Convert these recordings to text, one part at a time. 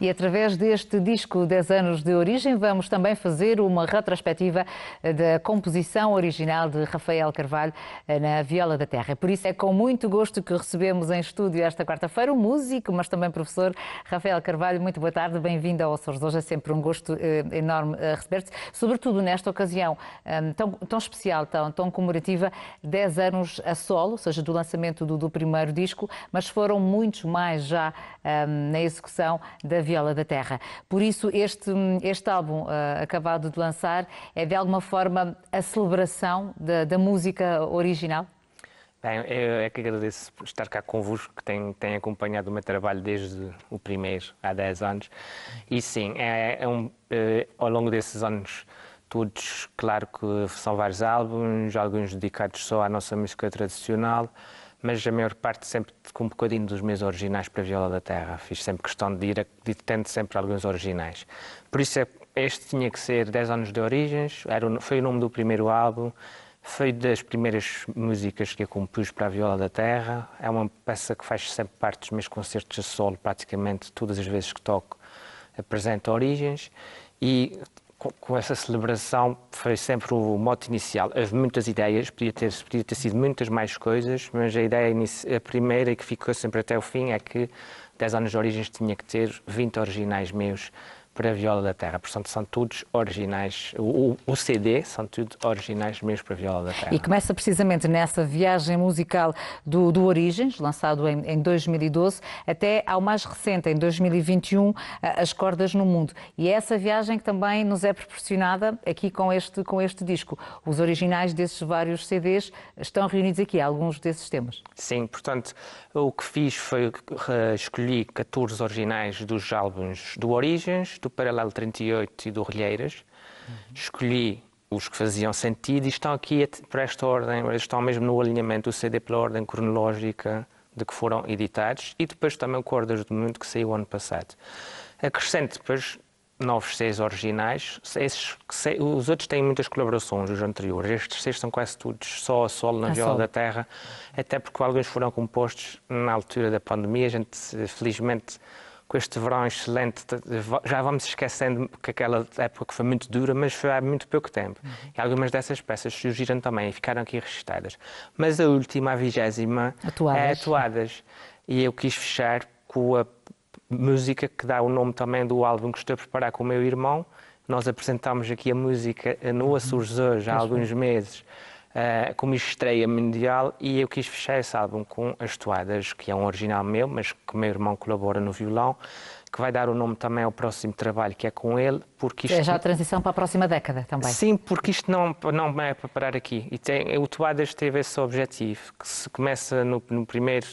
E através deste disco 10 anos de origem, vamos também fazer uma retrospectiva da composição original de Rafael Carvalho eh, na Viola da Terra. Por isso é com muito gosto que recebemos em estúdio esta quarta-feira o músico, mas também professor Rafael Carvalho. Muito boa tarde, bem-vindo ao Açores. Hoje é sempre um gosto eh, enorme eh, receber-te, sobretudo nesta ocasião ehm, tão, tão especial, tão, tão comemorativa, 10 anos a solo, ou seja, do lançamento do, do primeiro disco, mas foram muitos mais já ehm, na execução da Viola da Terra. Por isso, este, este álbum eh, acabado de lançar é de alguma forma a celebração da, da música original? Bem, eu é que agradeço por estar cá convosco, que tem, tem acompanhado o meu trabalho desde o primeiro, há 10 anos. E sim, é, é um, é, ao longo desses anos todos, claro que são vários álbuns, alguns dedicados só à nossa música tradicional, mas a maior parte sempre com um bocadinho dos meus originais para a Viola da Terra. Fiz sempre questão de ir, a, de tendo sempre alguns originais. Por isso, é, este tinha que ser 10 anos de origens, era, foi o nome do primeiro álbum, foi das primeiras músicas que eu compus para a Viola da Terra. É uma peça que faz sempre parte dos meus concertos a solo, praticamente todas as vezes que toco apresento origens. E com essa celebração foi sempre o mote inicial. Houve muitas ideias, podia ter, podia ter sido muitas mais coisas, mas a ideia a primeira que ficou sempre até o fim é que 10 anos de origens tinha que ter 20 originais meus para viola da terra. Portanto, são todos originais. O, o, CD são tudo originais mesmo para viola da terra. E começa precisamente nessa viagem musical do, do Origens, lançado em, em 2012, até ao mais recente, em 2021, As Cordas no Mundo. E é essa viagem que também nos é proporcionada aqui com este, com este disco. Os originais desses vários CDs estão reunidos aqui, alguns desses temas. Sim, portanto, o que fiz foi eh, escolhi 14 originais dos álbuns do Origens, do Paralelo 38 e do Relheiras, uhum. escolhi os que faziam sentido e estão aqui por esta ordem, estão mesmo no alinhamento do CD pela ordem cronológica de que foram editados e depois também o Cordas do Mundo que saiu ano passado. Acrescento depois novos seis originais, esses, seis, os outros têm muitas colaborações, os anteriores, estes seis são quase todos só a solo na a é viola solo. da terra, até porque alguns foram compostos na altura da pandemia, a gente felizmente com este verão excelente, já vamos esquecendo que aquela época foi muito dura, mas foi há muito pouco tempo. E algumas dessas peças surgiram também e ficaram aqui registadas. Mas a última, a vigésima, é Atuadas. E eu quis fechar com a música que dá o nome também do álbum que estou a preparar com o meu irmão. Nós apresentámos aqui a música no uhum. Açores hoje, há alguns meses uh, como estreia mundial e eu quis fechar esse álbum com As Toadas, que é um original meu, mas que meu irmão colabora no violão que vai dar o nome também ao próximo trabalho que é com ele, porque é isto... É já a transição para a próxima década também. Sim, porque isto não, não é para parar aqui. E tem, o Toadas teve esse objetivo, que se começa no, no primeiro,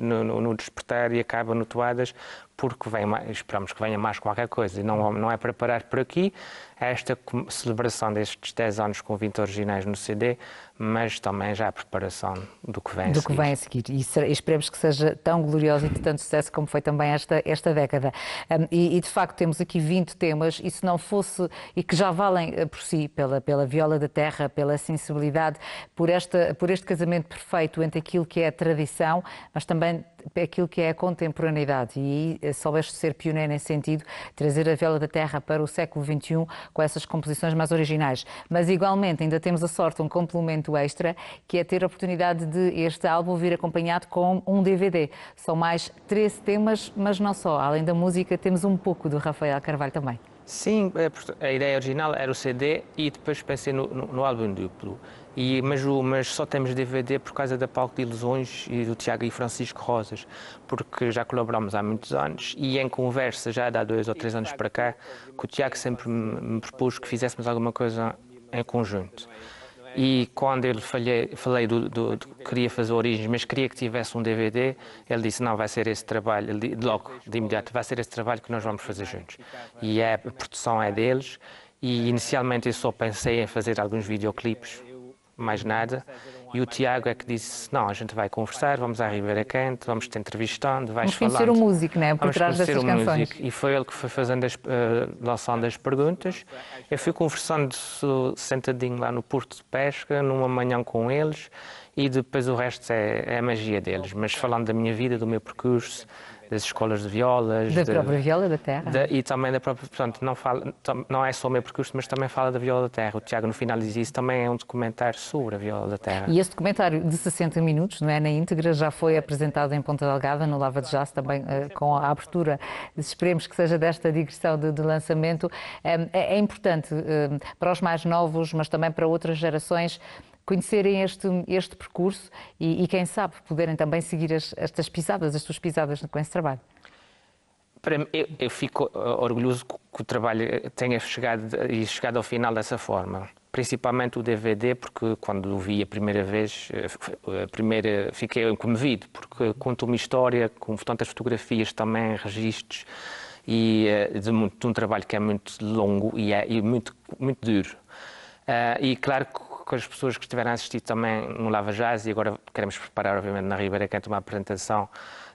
no, no, despertar e acaba no Toadas, porque vem mais, esperamos que venha mais qualquer coisa. E não, não é para parar por aqui. Esta celebração destes 10 anos com 20 originais no CD mas também já a preparação do que vem do a seguir. Do que vem a seguir. E esperemos que seja tão gloriosa e de tanto sucesso como foi também esta, esta década. Um, e, e, de facto temos aqui 20 temas e se não fosse, e que já valem eh, por si, pela, pela viola da terra, pela sensibilidade, por, esta, por este casamento perfeito entre aquilo que é a tradição, mas também é aquilo que é a contemporaneidade e eh, soubeste ser pioneiro nesse sentido, trazer a vela da terra para o século XXI com essas composições mais originais. Mas igualmente ainda temos a sorte, um complemento extra, que é ter a oportunidade de este álbum vir acompanhado com um DVD. São mais 13 temas, mas não só. Além da música, temos um pouco do Rafael Carvalho também. Sim, é, a ideia original era o CD e depois pensei no, no, no álbum duplo. E, mas, o, mas, só temos DVD por causa da Palco de Ilusões e do Tiago e Francisco Rosas, porque já colaboramos há muitos anos e em conversa, já há dois ou três anos para cá, que o Tiago sempre me propôs que fizéssemos alguma coisa em conjunto. E quando ele falhei, falei do, do, do, queria fazer origens, mas queria que tivesse um DVD, ele disse: Não, vai ser esse trabalho, ele, logo, de imediato, vai ser esse trabalho que nós vamos fazer juntos. E é, a produção é deles. E inicialmente eu só pensei em fazer alguns videoclipes mais nada. E o Tiago é que disse: não, a gente vai conversar, vamos à Ribeira Quente, vamos te entrevistando, vais vamos falando. Vamos conhecer o músico, né? Por trás dessas canções. Músico. E foi ele que foi fazendo as, uh, lançando as perguntas. Eu fui conversando sentadinho lá no Porto de Pesca, numa manhã com eles, e depois o resto é, é a magia deles. Mas falando da minha vida, do meu percurso, das escolas de violas. Da de, própria viola da terra. De, e também da própria, portanto, não, fala, não é só o meu percurso, mas também fala da viola da terra. O Tiago, no final, diz isso, também é um documentário sobre a viola da terra. E esse documentário de 60 minutos, não é, na íntegra, já foi apresentado em Ponta Delgada, no Lava de Jazz, também eh, com a abertura, esperemos que seja desta digressão de, de lançamento. Ehm, é, é importante ehm, para os mais novos, mas também para outras gerações, conhecerem este, este percurso e, e quem sabe, poderem também seguir as, estas pisadas, as suas pisadas com esse trabalho. Eu, eu, fico eh, orgulhoso que o trabalho eh, tenha chegado eh, e chegado ao final dessa forma. Principalmente o DVD, porque quando o vi a primeira vez, a primeira, fiquei comovido, porque conta uma história com tantas fotografias também, registros, e de, muito, de um trabalho que é muito longo e, é, e muito, muito duro. Uh, e claro que que as pessoas que estiveram a assistir também no Lava Jazz e agora queremos preparar, obviamente, na Ribeira a uma é apresentação,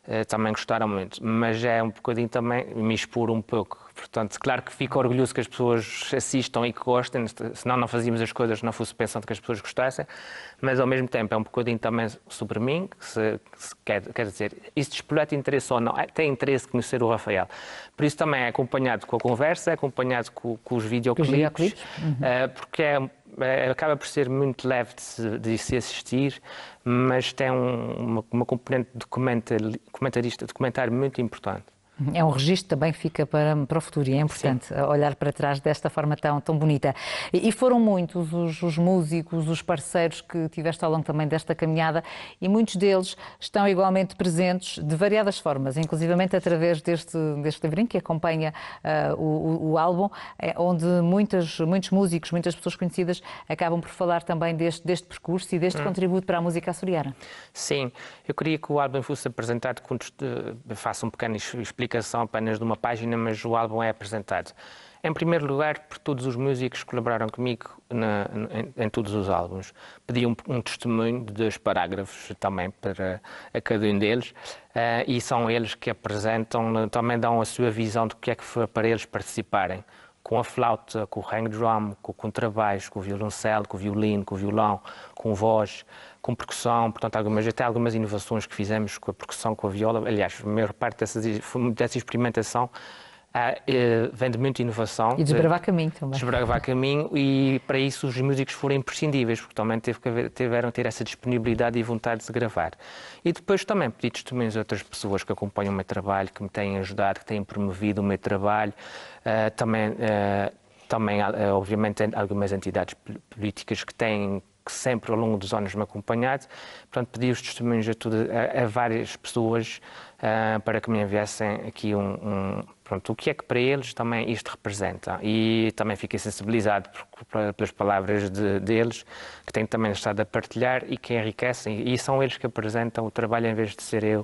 eh, também gostaram muito. Mas é um bocadinho também me expor um pouco. Portanto, claro que fico orgulhoso que as pessoas assistam e que gostem, senão não fazíamos as coisas, não fosse pensando que as pessoas gostassem, mas ao mesmo tempo é um bocadinho também sobre mim, que se, se quer, quer dizer, isso despoleta interesse ou não, é, tem interesse conhecer o Rafael. Por isso também é acompanhado com a conversa, é acompanhado com, com os videoclipes, videoclipes? Uhum. porque é eh, acaba por ser muito leve de se, de se assistir, mas tem um, uma, uma, componente documentarista, documentário muito importante. Uhum. É um registro também fica para, para o futuro e é importante Sim. Eh, olhar para trás desta forma tão, tão bonita. E, e foram muitos os, os, músicos, os parceiros que tiveste ao longo também desta caminhada e muitos deles estão igualmente presentes de variadas formas, inclusivamente através deste, deste livrinho que acompanha uh, o, o, álbum, eh, onde muitas, muitos músicos, muitas pessoas conhecidas acabam por falar também deste, deste percurso e deste hum. contributo para a música açoriana. Sim, eu queria que o álbum fosse apresentado, com, faça um pequeno explicação publicação apenas de uma página, mas o álbum é apresentado. Em primeiro lugar, por todos os músicos que colaboraram comigo na, em, em, todos os álbuns. Pedi um, um, testemunho de dois parágrafos também para a cada um deles uh, e são eles que apresentam, também dão a sua visão do que é que foi para eles participarem com a flauta, com o hang drum, com o contrabaixo, com o violoncelo, com o violino, com o violão, com voz, com percussão, portanto, algumas, até algumas inovações que fizemos com a percussão, com a viola. Aliás, a maior parte dessa experimentação há, ah, eh, vem de muita inovação. E desbravar de, caminho também. Desbravar caminho e para isso os músicos foram imprescindíveis, porque também teve que haver, tiveram que ter essa disponibilidade e vontade de gravar. E depois também pedi testemunhos a outras pessoas que acompanham o meu trabalho, que me têm ajudado, que têm promovido o meu trabalho. Uh, também, uh, também obviamente, algumas entidades políticas que têm que sempre ao longo dos anos me acompanhado. Portanto, pedi os testemunhos a, tudo, a, a várias pessoas uh, para que me enviassem aqui um, um Pronto, o que é que para eles também isto representa? E também fiquei sensibilizado por, por, pelas palavras de, deles, que têm também estado a partilhar e que enriquecem, e são eles que apresentam o trabalho em vez de ser eu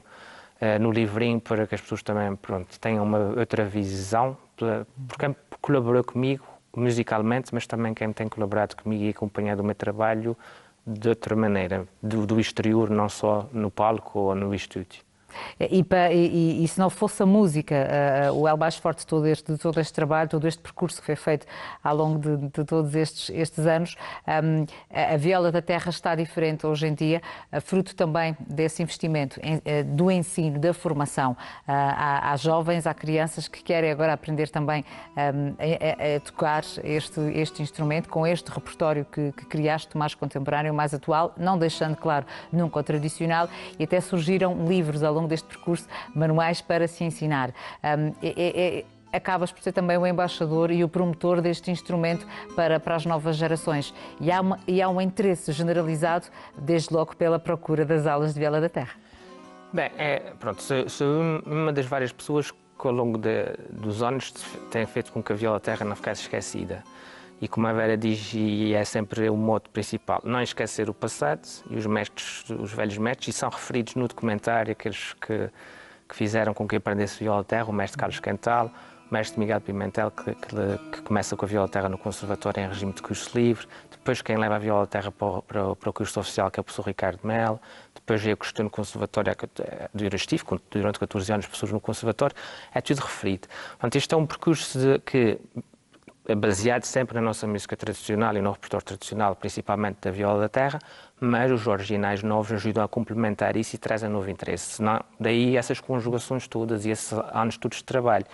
uh, no livrinho, para que as pessoas também pronto, tenham uma outra visão, porque quem colaborou comigo musicalmente, mas também quem tem colaborado comigo e acompanhado o meu trabalho de outra maneira, do, do exterior, não só no palco ou no estúdio. Eh, e, e, e, se não fosse a música, eh, eh, o El Baixo Forte, todo este, todo este trabalho, todo este percurso que foi feito ao longo de, de todos estes, estes anos, ehm, a, a viola da terra está diferente hoje em dia, fruto também desse investimento em, do ensino, da formação a, jovens, há crianças que querem agora aprender também ehm, a, a tocar este, este instrumento com este repertório que, que criaste, mais contemporâneo, mais atual, não deixando, claro, nunca o tradicional, e até surgiram livros ao longo longo deste percurso manuais para se ensinar. Um, é, é, é, acabas por ser também o embaixador e o promotor deste instrumento para, para as novas gerações. E há, uma, e há um interesse generalizado, desde logo, pela procura das aulas de viola da terra. Bem, é, pronto, sou, sou uma das várias pessoas que, ao longo de, dos anos, tem feito com que a viola da terra não ficasse esquecida e como a Vera diz, e é sempre o mote principal, não esquecer o passado e os mestres, os velhos mestres, e são referidos no documentário aqueles que, que fizeram com que aprendesse viola terra, o mestre Carlos Cantal, o mestre Miguel Pimentel, que, que, que começa com a viola terra no conservatório em regime de curso livre, depois quem leva a viola terra para, para, para o curso oficial, que é o professor Ricardo Mel, depois eu que no conservatório é do Eurastif, durante 14 anos professor no conservatório, é tudo referido. Portanto, este é um percurso de, que é baseado sempre na nossa música tradicional e no repertório tradicional, principalmente da viola da terra, mas os originais novos ajudam a complementar isso e trazem novo interesse. Senão, daí essas conjugações todas e esses anos todos de trabalho.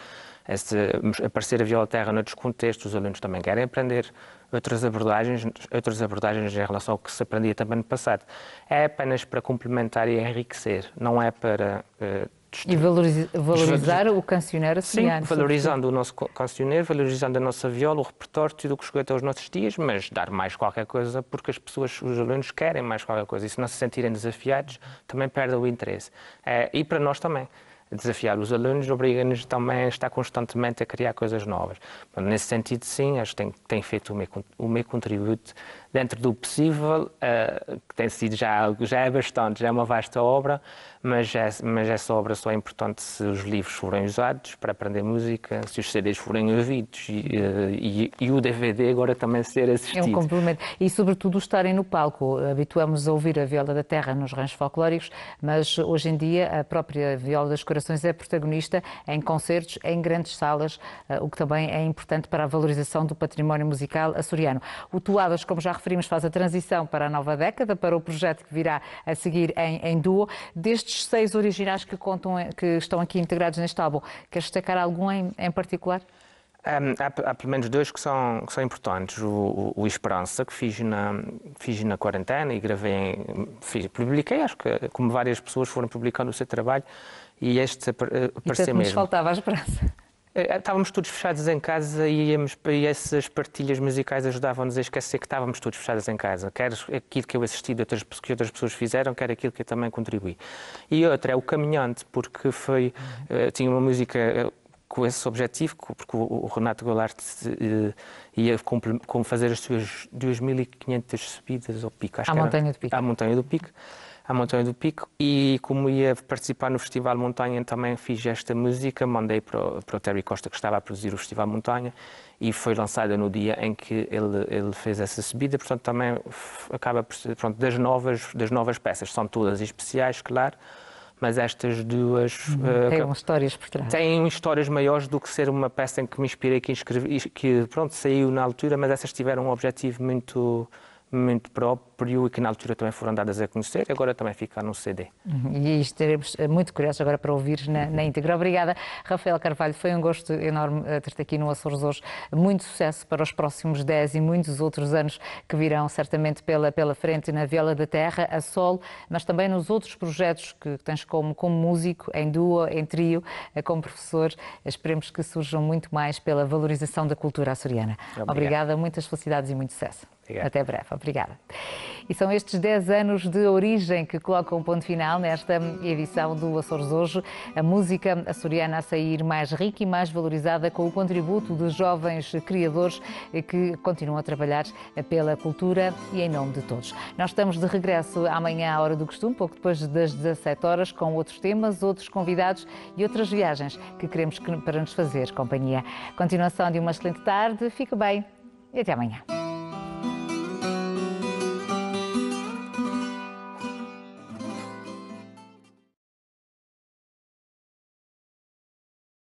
Esse, aparecer a viola da terra noutros contextos, os alunos também querem aprender outras abordagens, outras abordagens em relação ao que se aprendia também no passado. É apenas para complementar e enriquecer, não é para... Uh, e valorizar o cancioneiro açoriano. Sim, valorizando o nosso cancioneiro, valorizando a nossa viola, o repertório, tudo o que chegou até os nossos dias, mas dar mais qualquer coisa porque as pessoas, os alunos querem mais qualquer coisa. E se não se sentirem desafiados, também perdem o interesse. Eh, e para nós também desafiar os alunos obriga-nos também a estar constantemente a criar coisas novas. Mas, nesse sentido, sim, acho que tem, tem feito o meu, o meu contributo dentro do possível, uh, que tem sido já algo, já é bastante, já é uma vasta obra, mas, é, mas essa obra só é importante se os livros forem usados para aprender música, se os CDs forem ouvidos e, eh, e, e o DVD agora também ser assistido. É um complemento. E, sobretudo, estarem no palco. Habituamos a ouvir a viola da terra nos ranchos folclóricos, mas hoje em dia a própria viola das corações é protagonista em concertos em grandes salas, eh, o que também é importante para a valorização do património musical açoriano. O Toadas, como já referimos, faz a transição para a nova década, para o projeto que virá a seguir em, em duo. Destes seis originais que, contam, eh, que estão aqui integrados neste álbum, quer destacar algum em, em particular? Um, há, há, pelo menos dois que são, que são importantes. O, o, o, Esperança, que fiz na, fiz na quarentena e gravei, em, fiz, publiquei, acho que como várias pessoas foram publicando o seu trabalho, e este eh, apareceu mesmo. nos faltava a esperança. Eh, eh, estávamos todos fechados em casa e, íamos, e essas partilhas musicais ajudavam-nos a esquecer que estávamos todos fechados em casa. Quer aquilo que eu assisti, de outras, que outras pessoas fizeram, quer aquilo que eu também contribuí. E outra é o Caminhante, porque foi, uhum. tinha uma música com esse objetivo, porque o, Renato Goulart eh, ia fazer as suas 2.500 subidas ao pico. Acho à Montanha era, do Pico. À Montanha do Pico. À Montanha do Pico. E como ia participar no Festival Montanha, também fiz esta música, mandei para, para o Terry Costa, que estava a produzir o Festival Montanha, e foi lançada no dia em que ele, ele fez essa subida. Portanto, também acaba por ser, pronto, das novas, das novas peças, são todas especiais, claro, mas estas duas. Uhum. Eh, têm uh, histórias por trás. Têm histórias maiores do que ser uma peça em que me inspirei, que, inscrevi, que pronto, saiu na altura, mas essas tiveram um objetivo muito momento próprio e que na altura também foram dadas a conhecer, agora também fica no CD. Uhum. E estaremos é muito curiosos agora para ouvir na, na íntegra. Obrigada, Rafael Carvalho. Foi um gosto enorme eh, ter-te aqui no Açores hoje. Muito sucesso para os próximos 10 e muitos outros anos que virão certamente pela, pela frente na Vela da Terra, a Sol, mas também nos outros projetos que tens como, como músico, em duo, em trio, eh, como professor. Esperemos que surjam muito mais pela valorização da cultura açoriana. Obrigado. Obrigada, muitas felicidades e muito sucesso. Obrigado. Até breve. Obrigada. E são estes 10 anos de origem que colocam um ponto final nesta edição do Açores Hoje. A música açoriana a sair mais rica e mais valorizada com o contributo de jovens criadores que continuam a trabalhar pela cultura e em nome de todos. Nós estamos de regresso amanhã à hora do costume, pouco depois das 17 horas, com outros temas, outros convidados e outras viagens que queremos que, para nos fazer companhia. Continuação de uma excelente tarde. Fique bem e até amanhã.